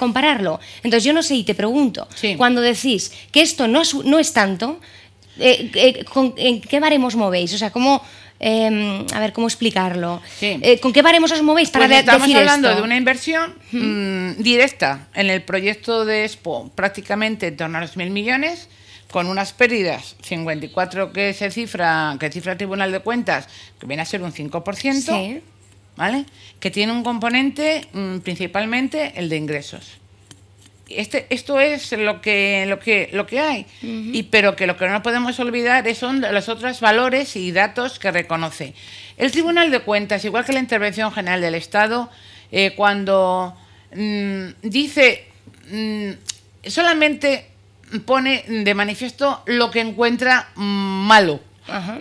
compararlo. Entonces yo no sé y te pregunto, cuando decís que esto no es, no es tanto, eh, eh, ¿en qué baremos movéis? O sea, ¿cómo... Em, a ver, ¿cómo explicarlo? Eh, ¿Con qué baremos os movéis para pues Estamos hablando de una inversión mm, directa en el proyecto de Expo, prácticamente en torno a los mil millones, con unas pérdidas 54 que el cifra, que cifra Tribunal de Cuentas, que viene a ser un 5%. Que tiene un componente mm, principalmente el de ingresos. Este, esto es lo que, lo que, lo que hay, pero que lo que no podemos olvidar es son los otros valores y datos que reconoce. El Tribunal de Cuentas, igual que la Intervención General del Estado, eh, cuando mm, dice, mm, solamente pone de manifiesto lo que encuentra malo.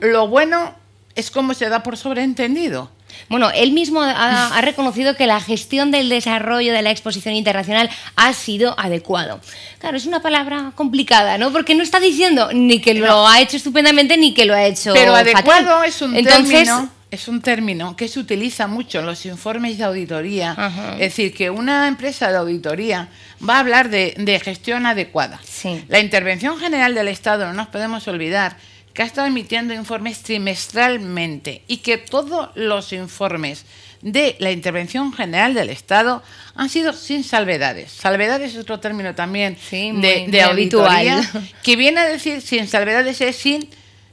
Lo bueno es como se da por sobreentendido. Bueno, él mismo ha, reconocido que la gestión del desarrollo de la exposición internacional ha sido adecuado. Claro, es una palabra complicada, ¿no? Porque no está diciendo ni que lo ha hecho estupendamente ni que lo ha hecho. Pero adecuado es un término es un término que se utiliza mucho en los informes de auditoría. Es decir, que una empresa de auditoría va a hablar de, gestión adecuada. La intervención general del Estado, no nos podemos olvidar, que ha estado emitiendo informes trimestralmente y que todos los informes de la Intervención General del Estado han sido sin salvedades. Salvedades es otro término también de, de auditoría, que viene a decir sin salvedades es sin,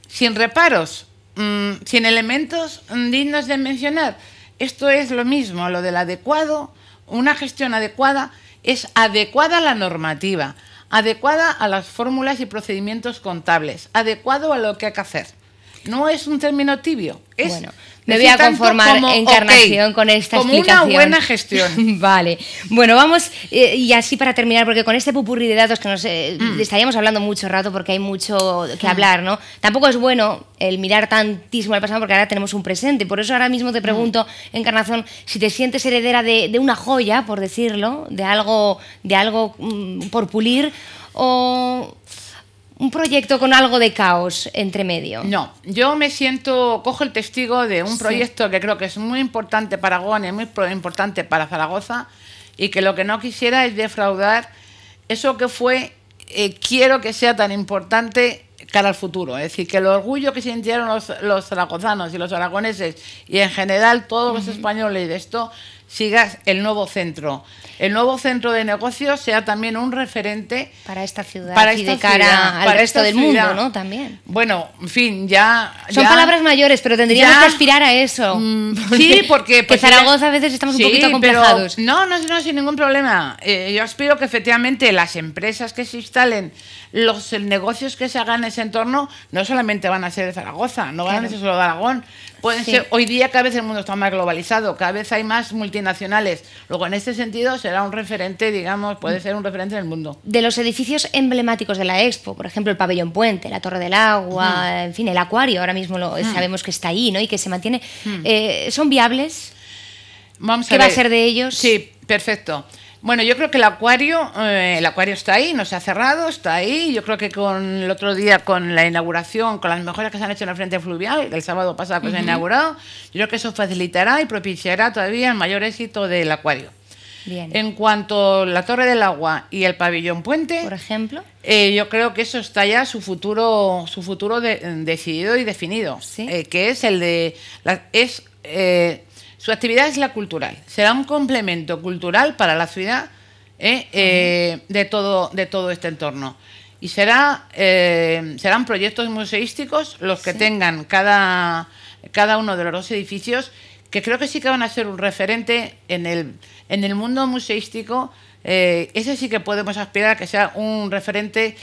sin reparos, mm, sin elementos dignos de mencionar. Esto es lo mismo, lo del adecuado, una gestión adecuada es adecuada la normativa, adecuada a las fórmulas y procedimientos contables, adecuado a lo que hay que hacer. No es un término tibio. bueno, me voy a conformar encarnación con esta como Una buena gestión. vale. Bueno, vamos, eh, y así para terminar, porque con este pupurri de datos que nos eh, mm. estaríamos hablando mucho rato, porque hay mucho que mm. hablar, ¿no? Tampoco es bueno el mirar tantísimo al pasado, porque ahora tenemos un presente. Por eso ahora mismo te mm. pregunto, Encarnación, si te sientes heredera de, una joya, por decirlo, de algo, de algo por pulir, o un proyecto con algo de caos entre medio. No, yo me siento, cojo el testigo de un proyecto que creo que es muy importante para Aragón, muy importante para Zaragoza y que lo que no quisiera es defraudar eso que fue, eh, quiero que sea tan importante cara al futuro. Es decir, que el orgullo que sintieron los, zaragozanos y los aragoneses y en general todos los españoles de esto sigas el nuevo centro. El nuevo centro de negocios sea también un referente para esta ciudad para y de cara al resto del mundo, También. Bueno, en fin, ya son palabras mayores, pero tendríamos que aspirar a eso. Mm, sí, porque Zaragoza a veces estamos un poquito complejados no, no, no, sin ningún problema. Eh, yo aspiro que efectivamente las empresas que se instalen, los eh, negocios que se hagan en ese entorno, no solamente van a ser de Zaragoza, no van a ser solo de Aragón. Pueden ser hoy día cada vez el mundo está más globalizado, cada vez hay más multinacionales nacionales. Luego, en este sentido, será un referente, digamos, puede ser un referente en el mundo. De los edificios emblemáticos de la Expo, por ejemplo, el Pabellón Puente, la Torre del Agua, en fin, el Acuario, ahora mismo lo, sabemos que está ahí ¿no? y que se mantiene, eh, ¿son viables? ¿Qué va a ser de ellos? Sí, perfecto. Bueno, yo creo que el acuario, eh, el acuario está ahí, no se ha cerrado, está ahí. Yo creo que con el otro día, con la inauguración, con las mejoras que se han hecho en la frente fluvial, el sábado pasado que se ha inaugurado, yo creo que eso facilitará y propiciará todavía el mayor éxito del acuario. Bien. En cuanto a la Torre del Agua y el Pabellón Puente, por ejemplo, eh, yo creo que eso está ya su futuro, su futuro decidido y definido, ¿Sí? Eh, que es el de es su actividad es la cultural. Será un complemento cultural para la ciudad ¿eh? Eh, de, todo, de todo este entorno. Y será, eh, serán proyectos museísticos los que tengan cada, uno de los dos edificios, que creo que sí que van a ser un referente en el, mundo museístico. ese sí que podemos aspirar a que sea un referente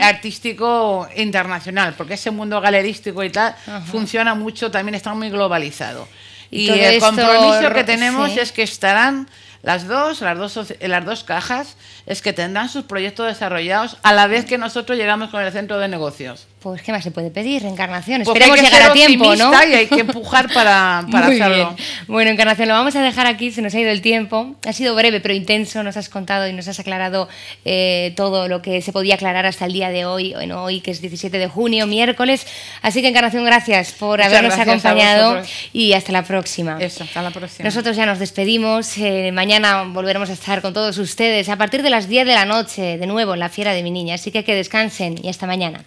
artístico internacional, porque ese mundo galerístico y tal funciona mucho, también está muy globalizado. Y, el compromiso que tenemos es que estarán las dos, las dos, las dos cajas es que tendrán sus proyectos desarrollados a la vez que nosotros llegamos con el centro de negocios. Pues, ¿qué más se puede pedir? Encarnación. Esperemos llegar a tiempo, ¿no? Y hay que empujar para, para hacerlo. Bueno, Encarnación, lo vamos a dejar aquí, se nos ha ido el tiempo. Ha sido breve, pero intenso. Nos has contado y nos has aclarado eh, todo lo que se podía aclarar hasta el día de hoy, hoy que es 17 de junio, miércoles. Así que, Encarnación, gracias por habernos acompañado y hasta la próxima. Eso, hasta la próxima. Nosotros ya nos despedimos. Eh, mañana mañana volveremos a estar con todos ustedes a partir de las 10 de la noche, de nuevo en la Fiera de mi Niña. Así que que descansen y hasta mañana.